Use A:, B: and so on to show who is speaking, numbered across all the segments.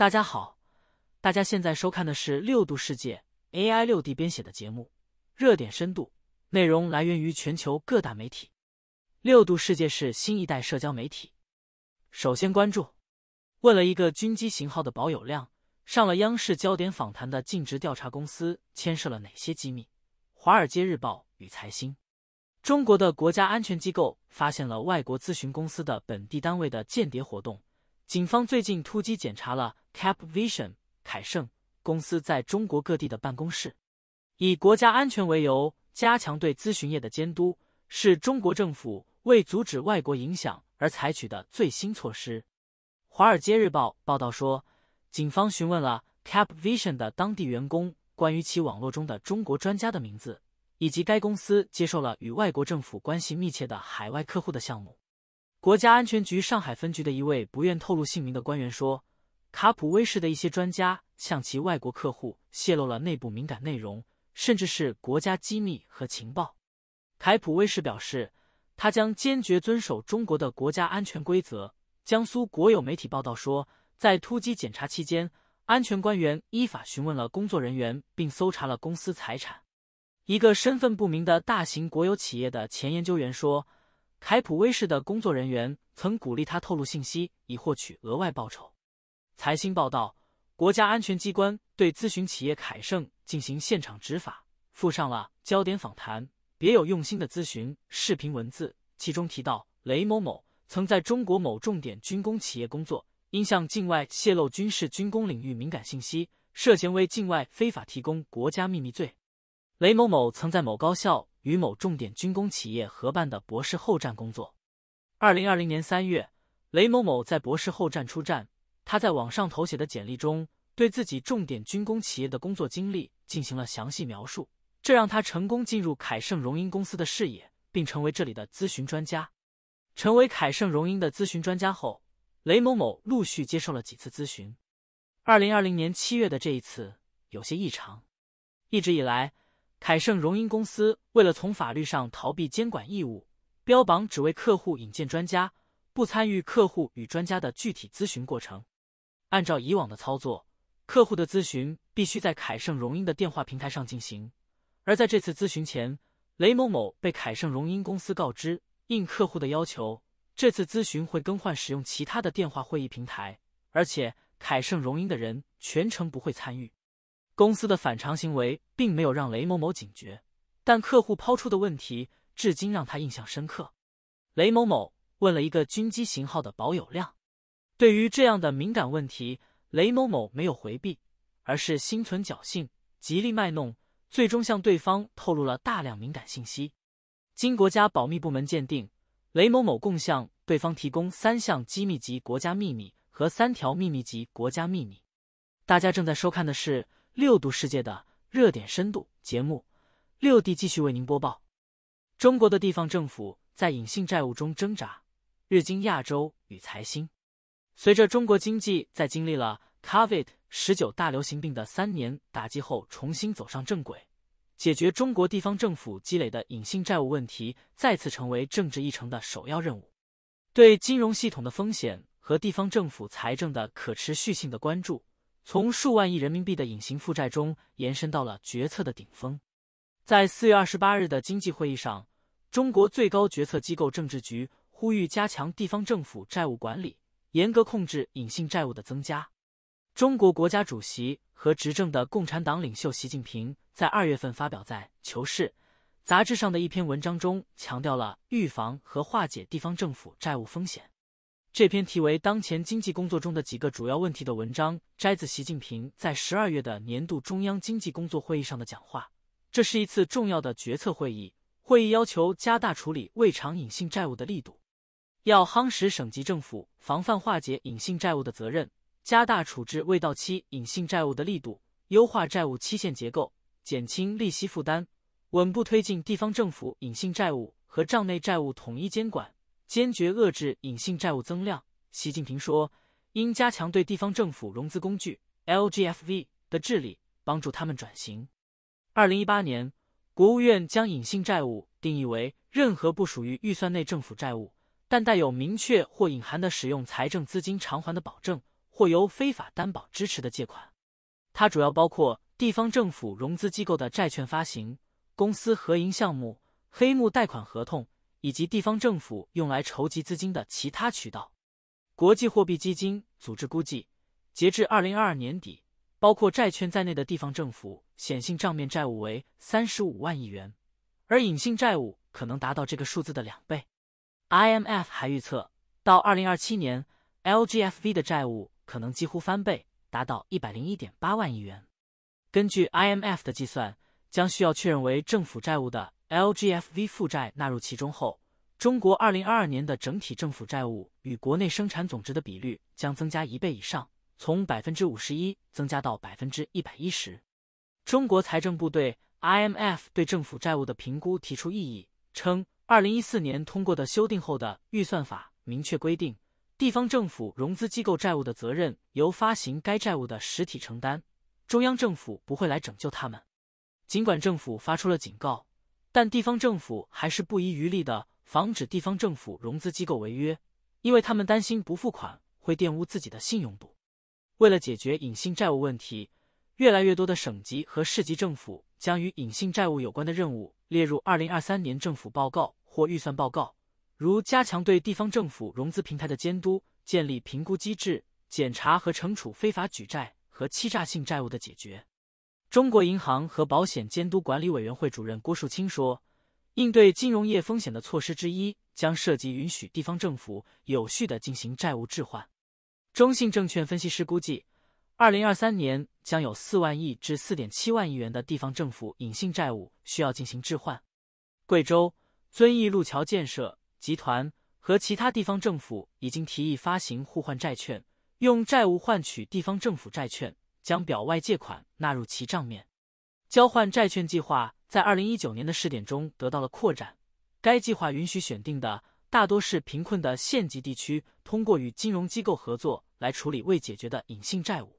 A: 大家好，大家现在收看的是六度世界 AI 六 D 编写的节目，热点深度内容来源于全球各大媒体。六度世界是新一代社交媒体。首先关注，问了一个军机型号的保有量上了央视焦点访谈的尽职调查公司牵涉了哪些机密？华尔街日报与财新，中国的国家安全机构发现了外国咨询公司的本地单位的间谍活动，警方最近突击检查了。Capvision 凯盛公司在中国各地的办公室，以国家安全为由加强对咨询业的监督，是中国政府为阻止外国影响而采取的最新措施。《华尔街日报》报道说，警方询问了 Capvision 的当地员工关于其网络中的中国专家的名字，以及该公司接受了与外国政府关系密切的海外客户的项目。国家安全局上海分局的一位不愿透露姓名的官员说。卡普威士的一些专家向其外国客户泄露了内部敏感内容，甚至是国家机密和情报。凯普威士表示，他将坚决遵守中国的国家安全规则。江苏国有媒体报道说，在突击检查期间，安全官员依法询问了工作人员，并搜查了公司财产。一个身份不明的大型国有企业的前研究员说，凯普威士的工作人员曾鼓励他透露信息以获取额外报酬。财新报道，国家安全机关对咨询企业凯盛进行现场执法，附上了焦点访谈别有用心的咨询视频文字，其中提到雷某某曾在中国某重点军工企业工作，因向境外泄露军事军工领域敏感信息，涉嫌为境外非法提供国家秘密罪。雷某某曾在某高校与某重点军工企业合办的博士后站工作。二零二零年三月，雷某某在博士后站出站。他在网上投写的简历中，对自己重点军工企业的工作经历进行了详细描述，这让他成功进入凯盛荣英公司的视野，并成为这里的咨询专家。成为凯盛荣英的咨询专家后，雷某某陆续接受了几次咨询。二零二零年七月的这一次有些异常。一直以来，凯盛荣英公司为了从法律上逃避监管义务，标榜只为客户引荐专家，不参与客户与专家的具体咨询过程。按照以往的操作，客户的咨询必须在凯盛荣英的电话平台上进行。而在这次咨询前，雷某某被凯盛荣英公司告知，应客户的要求，这次咨询会更换使用其他的电话会议平台，而且凯盛荣英的人全程不会参与。公司的反常行为并没有让雷某某警觉，但客户抛出的问题至今让他印象深刻。雷某某问了一个军机型号的保有量。对于这样的敏感问题，雷某某没有回避，而是心存侥幸，极力卖弄，最终向对方透露了大量敏感信息。经国家保密部门鉴定，雷某某共向对方提供三项机密级国家秘密和三条秘密级国家秘密。大家正在收看的是六度世界的热点深度节目，六弟继续为您播报：中国的地方政府在隐性债务中挣扎。日经亚洲与财新。随着中国经济在经历了 COVID 十九大流行病的三年打击后重新走上正轨，解决中国地方政府积累的隐性债务问题再次成为政治议程的首要任务。对金融系统的风险和地方政府财政的可持续性的关注，从数万亿人民币的隐形负债中延伸到了决策的顶峰。在四月二十八日的经济会议上，中国最高决策机构政治局呼吁加强地方政府债务管理。严格控制隐性债务的增加。中国国家主席和执政的共产党领袖习近平在二月份发表在《求是》杂志上的一篇文章中，强调了预防和化解地方政府债务风险。这篇题为《当前经济工作中的几个主要问题》的文章摘自习近平在十二月的年度中央经济工作会议上的讲话。这是一次重要的决策会议，会议要求加大处理未偿隐性债务的力度。要夯实省级政府防范化解隐性债务的责任，加大处置未到期隐性债务的力度，优化债务期限结构，减轻利息负担，稳步推进地方政府隐性债务和账内债务统一监管，坚决遏制隐性债务增量。习近平说，应加强对地方政府融资工具 LGFV 的治理，帮助他们转型。二零一八年，国务院将隐性债务定义为任何不属于预算内政府债务。但带有明确或隐含的使用财政资金偿还的保证，或由非法担保支持的借款，它主要包括地方政府融资机构的债券发行、公司合营项目、黑幕贷款合同以及地方政府用来筹集资金的其他渠道。国际货币基金组织估计，截至二零二二年底，包括债券在内的地方政府显性账面债务为三十五万亿元，而隐性债务可能达到这个数字的两倍。IMF 还预测，到二零二七年，LGFV 的债务可能几乎翻倍，达到一百零一点八万亿元。根据 IMF 的计算，将需要确认为政府债务的 LGFV 负债纳入其中后，中国二零二二年的整体政府债务与国内生产总值的比率将增加一倍以上，从百分之五十一增加到百分之一百一十。中国财政部对 IMF 对政府债务的评估提出异议，称。二零一四年通过的修订后的预算法明确规定，地方政府融资机构债务的责任由发行该债务的实体承担，中央政府不会来拯救他们。尽管政府发出了警告，但地方政府还是不遗余力的防止地方政府融资机构违约，因为他们担心不付款会玷污自己的信用度。为了解决隐性债务问题，越来越多的省级和市级政府将与隐性债务有关的任务列入二零二三年政府报告。或预算报告，如加强对地方政府融资平台的监督，建立评估机制，检查和惩处非法举债和欺诈性债务的解决。中国银行和保险监督管理委员会主任郭树清说，应对金融业风险的措施之一将涉及允许地方政府有序地进行债务置换。中信证券分析师估计，二零二三年将有四万亿至四点七万亿元的地方政府隐性债务需要进行置换。贵州。遵义路桥建设集团和其他地方政府已经提议发行互换债券，用债务换取地方政府债券，将表外借款纳入其账面。交换债券计划在二零一九年的试点中得到了扩展。该计划允许选定的大多是贫困的县级地区，通过与金融机构合作来处理未解决的隐性债务。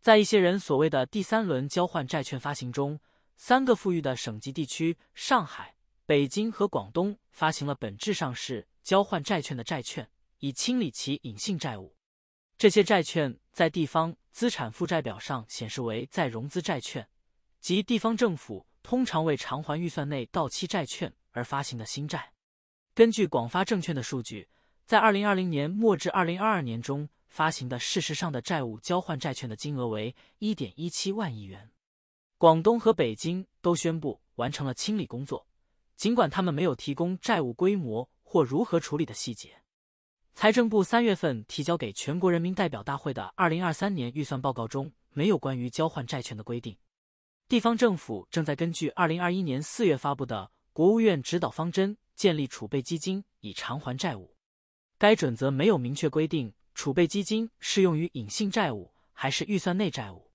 A: 在一些人所谓的第三轮交换债券发行中，三个富裕的省级地区——上海。北京和广东发行了本质上是交换债券的债券，以清理其隐性债务。这些债券在地方资产负债表上显示为再融资债券，即地方政府通常为偿还预算内到期债券而发行的新债。根据广发证券的数据，在二零二零年末至二零二二年中发行的事实上的债务交换债券的金额为一点一七万亿元。广东和北京都宣布完成了清理工作。尽管他们没有提供债务规模或如何处理的细节，财政部三月份提交给全国人民代表大会的二零二三年预算报告中没有关于交换债权的规定。地方政府正在根据二零二一年四月发布的国务院指导方针建立储备基金以偿还债务。该准则没有明确规定储备基金适用于隐性债务还是预算内债务。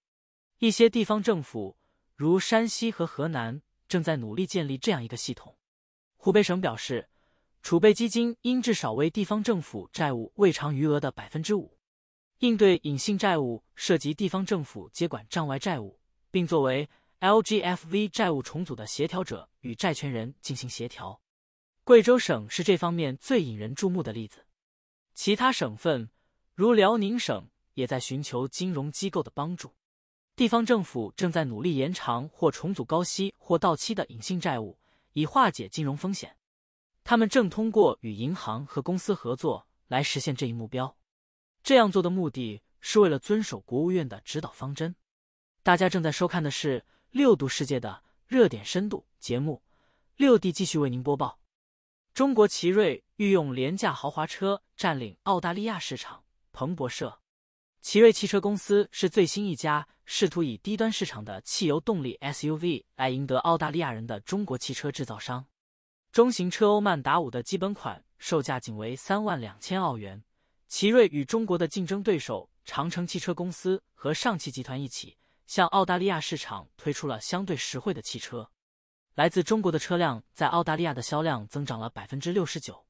A: 一些地方政府，如山西和河南。正在努力建立这样一个系统。湖北省表示，储备基金应至少为地方政府债务未偿余额的百分之五。应对隐性债务涉及地方政府接管账外债务，并作为 LGFV 债务重组的协调者与债权人进行协调。贵州省是这方面最引人注目的例子。其他省份，如辽宁省，也在寻求金融机构的帮助。地方政府正在努力延长或重组高息或到期的隐性债务，以化解金融风险。他们正通过与银行和公司合作来实现这一目标。这样做的目的是为了遵守国务院的指导方针。大家正在收看的是六度世界的热点深度节目，六地继续为您播报：中国奇瑞欲用廉价豪华车占领澳大利亚市场。彭博社。奇瑞汽车公司是最新一家试图以低端市场的汽油动力 SUV 来赢得澳大利亚人的中国汽车制造商。中型车欧曼达五的基本款售价仅为三万两千澳元。奇瑞与中国的竞争对手长城汽车公司和上汽集团一起，向澳大利亚市场推出了相对实惠的汽车。来自中国的车辆在澳大利亚的销量增长了百分之六十九。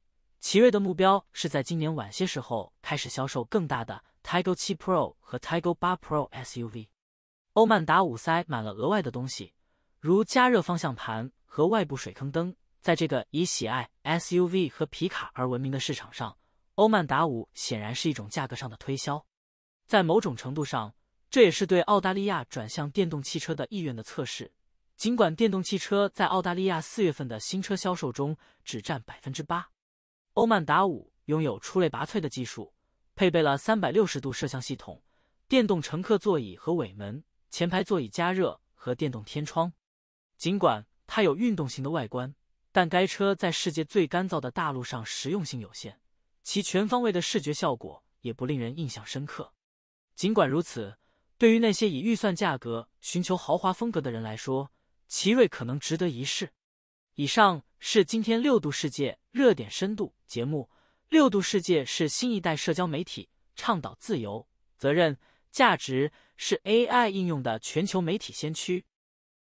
A: 奇瑞的目标是在今年晚些时候开始销售更大的 Tiggo 7 Pro 和 Tiggo 8 Pro SUV。欧曼达五塞满了额外的东西，如加热方向盘和外部水坑灯。在这个以喜爱 SUV 和皮卡而闻名的市场上，欧曼达五显然是一种价格上的推销。在某种程度上，这也是对澳大利亚转向电动汽车的意愿的测试。尽管电动汽车在澳大利亚四月份的新车销售中只占百分之八。欧曼达五拥有出类拔萃的技术，配备了三百六十度摄像系统、电动乘客座椅和尾门、前排座椅加热和电动天窗。尽管它有运动型的外观，但该车在世界最干燥的大陆上实用性有限，其全方位的视觉效果也不令人印象深刻。尽管如此，对于那些以预算价格寻求豪华风格的人来说，奇瑞可能值得一试。以上是今天六度世界热点深度节目。六度世界是新一代社交媒体，倡导自由、责任、价值，是 AI 应用的全球媒体先驱。